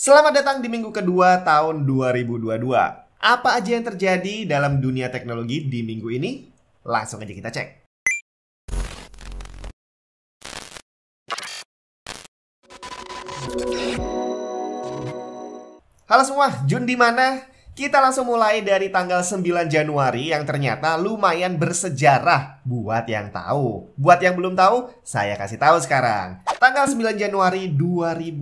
Selamat datang di minggu kedua tahun 2022. Apa aja yang terjadi dalam dunia teknologi di minggu ini? Langsung aja kita cek. Halo semua, Jun di mana? Kita langsung mulai dari tanggal 9 Januari yang ternyata lumayan bersejarah buat yang tahu. Buat yang belum tahu, saya kasih tahu sekarang. Tanggal 9 Januari 2001,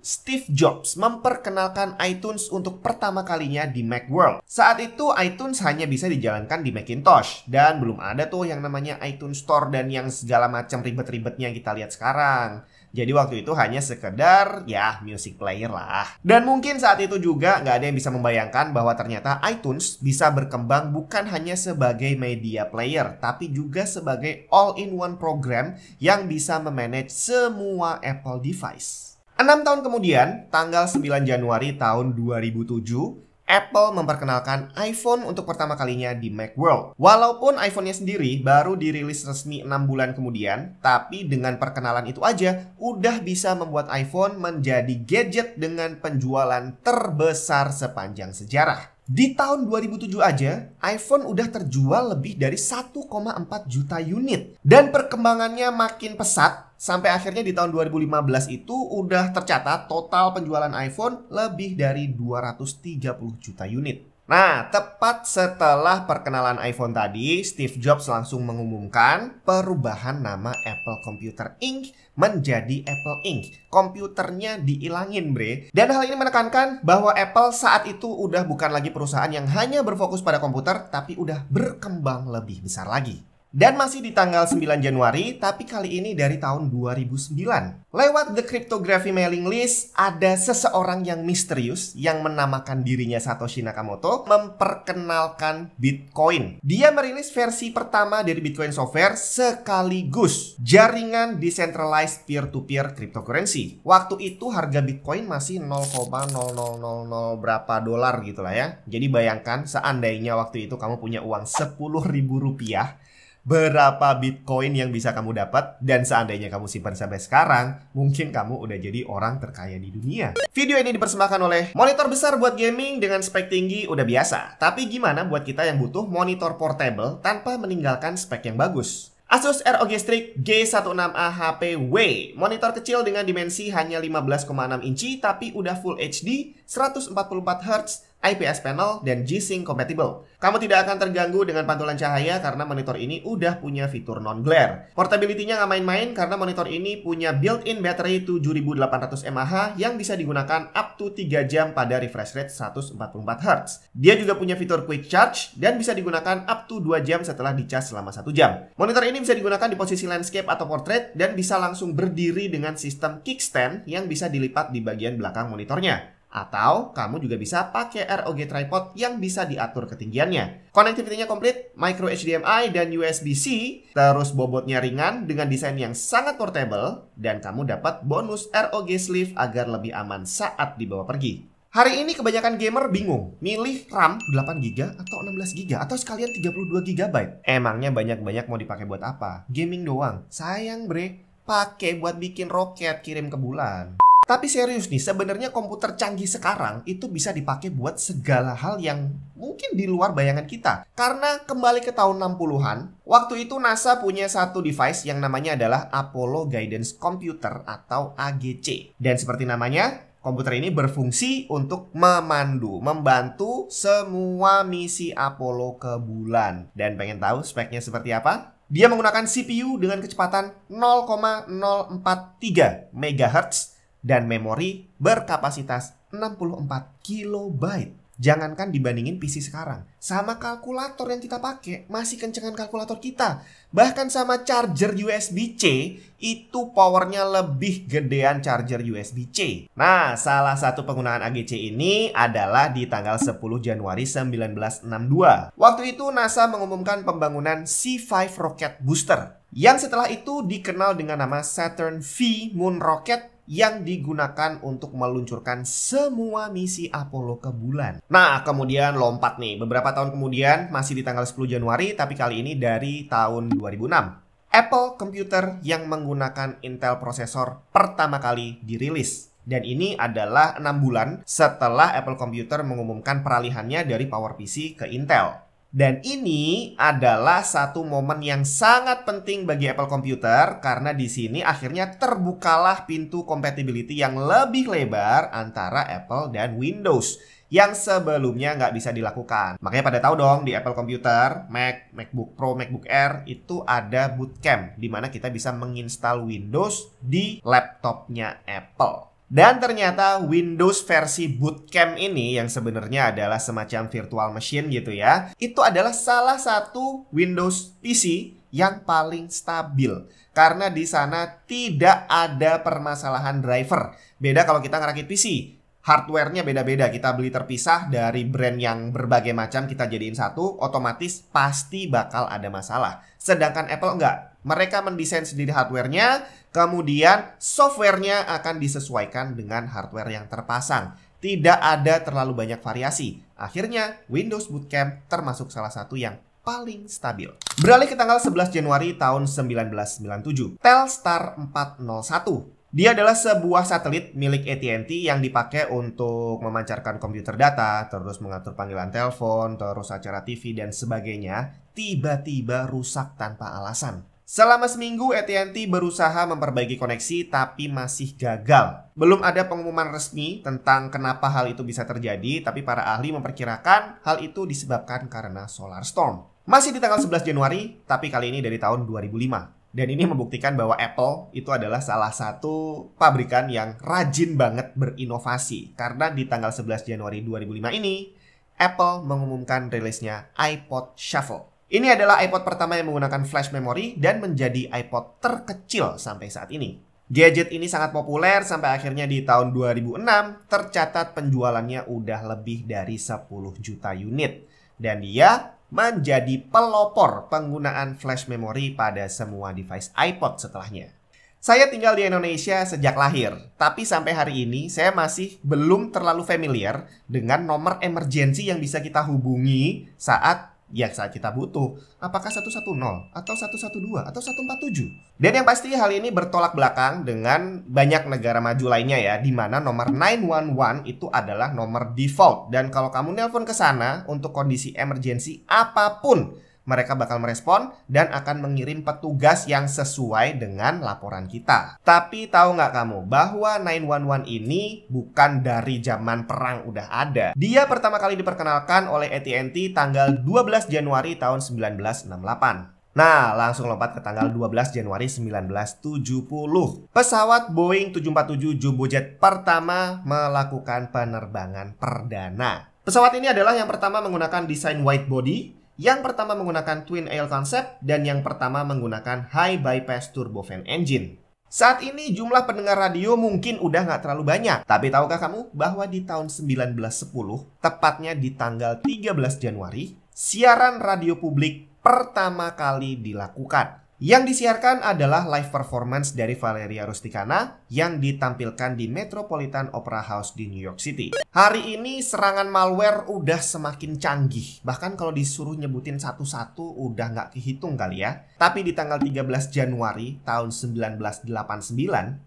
Steve Jobs memperkenalkan iTunes untuk pertama kalinya di Macworld. Saat itu iTunes hanya bisa dijalankan di Macintosh dan belum ada tuh yang namanya iTunes Store dan yang segala macam ribet-ribetnya kita lihat sekarang. Jadi waktu itu hanya sekedar ya music player lah. Dan mungkin saat itu juga nggak ada yang bisa membayangkan bahwa ternyata iTunes bisa berkembang bukan hanya sebagai media player, tapi juga sebagai all-in-one program yang bisa memanage semua Apple device. 6 tahun kemudian, tanggal 9 Januari tahun 2007, Apple memperkenalkan iPhone untuk pertama kalinya di Macworld. Walaupun iPhone-nya sendiri baru dirilis resmi 6 bulan kemudian, tapi dengan perkenalan itu aja udah bisa membuat iPhone menjadi gadget dengan penjualan terbesar sepanjang sejarah. Di tahun 2007 aja, iPhone udah terjual lebih dari 1,4 juta unit. Dan perkembangannya makin pesat, sampai akhirnya di tahun 2015 itu udah tercatat total penjualan iPhone lebih dari 230 juta unit. Nah, tepat setelah perkenalan iPhone tadi, Steve Jobs langsung mengumumkan perubahan nama Apple Computer Inc. menjadi Apple Inc. Komputernya diilangin, bre. Dan hal ini menekankan bahwa Apple saat itu udah bukan lagi perusahaan yang hanya berfokus pada komputer, tapi udah berkembang lebih besar lagi. Dan masih di tanggal 9 Januari, tapi kali ini dari tahun 2009. Lewat The Cryptography Mailing List, ada seseorang yang misterius yang menamakan dirinya Satoshi Nakamoto memperkenalkan Bitcoin. Dia merilis versi pertama dari Bitcoin Software sekaligus jaringan decentralized peer-to-peer -peer cryptocurrency. Waktu itu harga Bitcoin masih 0,0000 berapa dolar gitu lah ya. Jadi bayangkan seandainya waktu itu kamu punya uang 10.000 rupiah, berapa Bitcoin yang bisa kamu dapat dan seandainya kamu simpan sampai sekarang, mungkin kamu udah jadi orang terkaya di dunia. Video ini dipersembahkan oleh monitor besar buat gaming dengan spek tinggi udah biasa. Tapi gimana buat kita yang butuh monitor portable tanpa meninggalkan spek yang bagus? Asus ROG Strix G16A HPW Monitor kecil dengan dimensi hanya 15,6 inci tapi udah Full HD, 144 Hz, IPS panel, dan G-Sync compatible. Kamu tidak akan terganggu dengan pantulan cahaya karena monitor ini udah punya fitur non-glare. Portability-nya nggak main-main karena monitor ini punya built-in battery 7800 mAh yang bisa digunakan up to 3 jam pada refresh rate 144Hz. Dia juga punya fitur quick charge dan bisa digunakan up to 2 jam setelah dicas selama 1 jam. Monitor ini bisa digunakan di posisi landscape atau portrait dan bisa langsung berdiri dengan sistem kickstand yang bisa dilipat di bagian belakang monitornya. Atau kamu juga bisa pakai ROG tripod yang bisa diatur ketinggiannya. Konektivitinya komplit, micro HDMI dan USB-C, terus bobotnya ringan dengan desain yang sangat portable, dan kamu dapat bonus ROG sleeve agar lebih aman saat dibawa pergi. Hari ini kebanyakan gamer bingung milih RAM 8GB atau 16GB atau sekalian 32GB. Emangnya banyak-banyak mau dipakai buat apa? Gaming doang. Sayang bre, pakai buat bikin roket kirim ke bulan. Tapi serius nih, sebenarnya komputer canggih sekarang itu bisa dipakai buat segala hal yang mungkin di luar bayangan kita. Karena kembali ke tahun 60-an, waktu itu NASA punya satu device yang namanya adalah Apollo Guidance Computer atau AGC. Dan seperti namanya, komputer ini berfungsi untuk memandu, membantu semua misi Apollo ke bulan. Dan pengen tahu speknya seperti apa? Dia menggunakan CPU dengan kecepatan 0,043 MHz dan memori berkapasitas 64 KB. Jangankan dibandingin PC sekarang, sama kalkulator yang kita pakai masih kencengan kalkulator kita. Bahkan sama charger USB-C itu powernya lebih gedean charger USB-C. Nah, salah satu penggunaan AGC ini adalah di tanggal 10 Januari 1962. Waktu itu NASA mengumumkan pembangunan C5 rocket booster yang setelah itu dikenal dengan nama Saturn V Moon Rocket yang digunakan untuk meluncurkan semua misi Apollo ke bulan. Nah, kemudian lompat nih. Beberapa tahun kemudian, masih di tanggal 10 Januari, tapi kali ini dari tahun 2006. Apple Computer yang menggunakan Intel prosesor pertama kali dirilis. Dan ini adalah 6 bulan setelah Apple Computer mengumumkan peralihannya dari PowerPC ke Intel. Dan ini adalah satu momen yang sangat penting bagi Apple Computer karena di sini akhirnya terbukalah pintu compatibility yang lebih lebar antara Apple dan Windows yang sebelumnya nggak bisa dilakukan. Makanya pada tahu dong di Apple Computer, Mac, MacBook Pro, MacBook Air itu ada bootcamp di mana kita bisa menginstal Windows di laptopnya Apple. Dan ternyata Windows versi Bootcamp ini yang sebenarnya adalah semacam virtual machine gitu ya, itu adalah salah satu Windows PC yang paling stabil karena di sana tidak ada permasalahan driver. Beda kalau kita ngerakit PC, hardware-nya beda-beda. Kita beli terpisah dari brand yang berbagai macam kita jadiin satu, otomatis pasti bakal ada masalah. Sedangkan Apple enggak, mereka mendesain sendiri hardwarenya, kemudian softwarenya akan disesuaikan dengan hardware yang terpasang. Tidak ada terlalu banyak variasi. Akhirnya, Windows Bootcamp termasuk salah satu yang paling stabil. Beralih ke tanggal 11 Januari tahun 1997, Telstar 401 dia adalah sebuah satelit milik AT&T yang dipakai untuk memancarkan komputer data, terus mengatur panggilan telepon, terus acara TV dan sebagainya, tiba-tiba rusak tanpa alasan. Selama seminggu AT&T berusaha memperbaiki koneksi tapi masih gagal. Belum ada pengumuman resmi tentang kenapa hal itu bisa terjadi, tapi para ahli memperkirakan hal itu disebabkan karena solar storm. Masih di tanggal 11 Januari, tapi kali ini dari tahun 2005. Dan ini membuktikan bahwa Apple itu adalah salah satu pabrikan yang rajin banget berinovasi. Karena di tanggal 11 Januari 2005 ini, Apple mengumumkan rilisnya iPod Shuffle. Ini adalah iPod pertama yang menggunakan flash memory dan menjadi iPod terkecil sampai saat ini. Gadget ini sangat populer sampai akhirnya di tahun 2006 tercatat penjualannya udah lebih dari 10 juta unit. Dan dia menjadi pelopor penggunaan flash memory pada semua device iPod setelahnya. Saya tinggal di Indonesia sejak lahir, tapi sampai hari ini saya masih belum terlalu familiar dengan nomor emergensi yang bisa kita hubungi saat ya saat kita butuh. Apakah 110 atau 112 atau 147? Dan yang pasti hal ini bertolak belakang dengan banyak negara maju lainnya ya, di mana nomor 911 itu adalah nomor default. Dan kalau kamu nelpon ke sana untuk kondisi emergency apapun, mereka bakal merespon dan akan mengirim petugas yang sesuai dengan laporan kita. Tapi tahu nggak kamu bahwa 911 ini bukan dari zaman perang udah ada. Dia pertama kali diperkenalkan oleh AT&T tanggal 12 Januari tahun 1968. Nah, langsung lompat ke tanggal 12 Januari 1970. Pesawat Boeing 747 Jumbo Jet pertama melakukan penerbangan perdana. Pesawat ini adalah yang pertama menggunakan desain white body yang pertama menggunakan twin aisle concept dan yang pertama menggunakan high bypass turbofan engine. Saat ini jumlah pendengar radio mungkin udah nggak terlalu banyak. Tapi tahukah kamu bahwa di tahun 1910, tepatnya di tanggal 13 Januari, siaran radio publik pertama kali dilakukan. Yang disiarkan adalah live performance dari Valeria Rustikana yang ditampilkan di Metropolitan Opera House di New York City. Hari ini serangan malware udah semakin canggih. Bahkan kalau disuruh nyebutin satu-satu udah nggak kehitung kali ya. Tapi di tanggal 13 Januari tahun 1989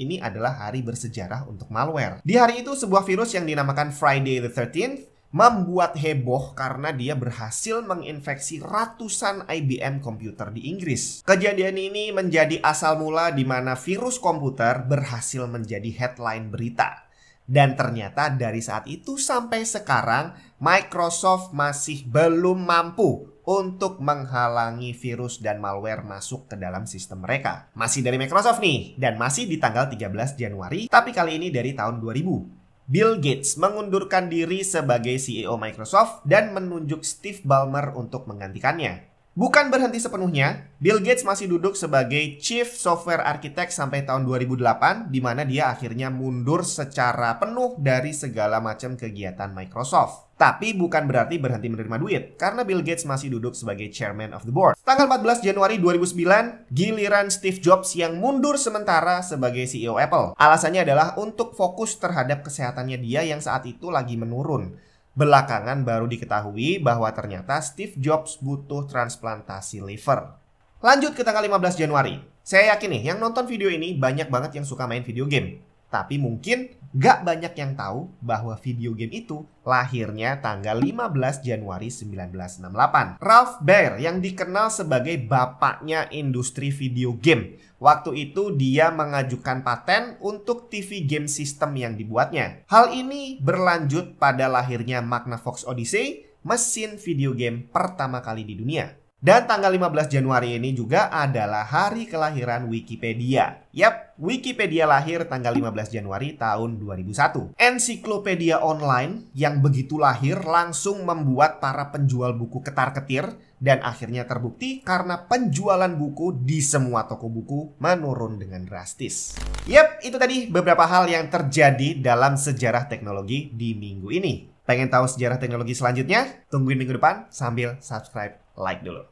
ini adalah hari bersejarah untuk malware. Di hari itu sebuah virus yang dinamakan Friday the 13th membuat heboh karena dia berhasil menginfeksi ratusan IBM komputer di Inggris. Kejadian ini menjadi asal mula di mana virus komputer berhasil menjadi headline berita. Dan ternyata dari saat itu sampai sekarang Microsoft masih belum mampu untuk menghalangi virus dan malware masuk ke dalam sistem mereka. Masih dari Microsoft nih dan masih di tanggal 13 Januari tapi kali ini dari tahun 2000. Bill Gates mengundurkan diri sebagai CEO Microsoft dan menunjuk Steve Ballmer untuk menggantikannya. Bukan berhenti sepenuhnya, Bill Gates masih duduk sebagai Chief Software Architect sampai tahun 2008, di mana dia akhirnya mundur secara penuh dari segala macam kegiatan Microsoft. Tapi bukan berarti berhenti menerima duit, karena Bill Gates masih duduk sebagai Chairman of the Board. Tanggal 14 Januari 2009, giliran Steve Jobs yang mundur sementara sebagai CEO Apple. Alasannya adalah untuk fokus terhadap kesehatannya dia yang saat itu lagi menurun. Belakangan baru diketahui bahwa ternyata Steve Jobs butuh transplantasi liver. Lanjut ke tanggal 15 Januari. Saya yakin nih, yang nonton video ini banyak banget yang suka main video game. Tapi mungkin gak banyak yang tahu bahwa video game itu lahirnya tanggal 15 Januari 1968. Ralph Baer yang dikenal sebagai bapaknya industri video game. Waktu itu dia mengajukan paten untuk TV game system yang dibuatnya. Hal ini berlanjut pada lahirnya Magnavox Odyssey, mesin video game pertama kali di dunia. Dan tanggal 15 Januari ini juga adalah hari kelahiran Wikipedia. Yap, Wikipedia lahir tanggal 15 Januari tahun 2001. Ensiklopedia online yang begitu lahir langsung membuat para penjual buku ketar-ketir dan akhirnya terbukti karena penjualan buku di semua toko buku menurun dengan drastis. Yap, itu tadi beberapa hal yang terjadi dalam sejarah teknologi di minggu ini. Pengen tahu sejarah teknologi selanjutnya? Tungguin minggu depan sambil subscribe like dulu.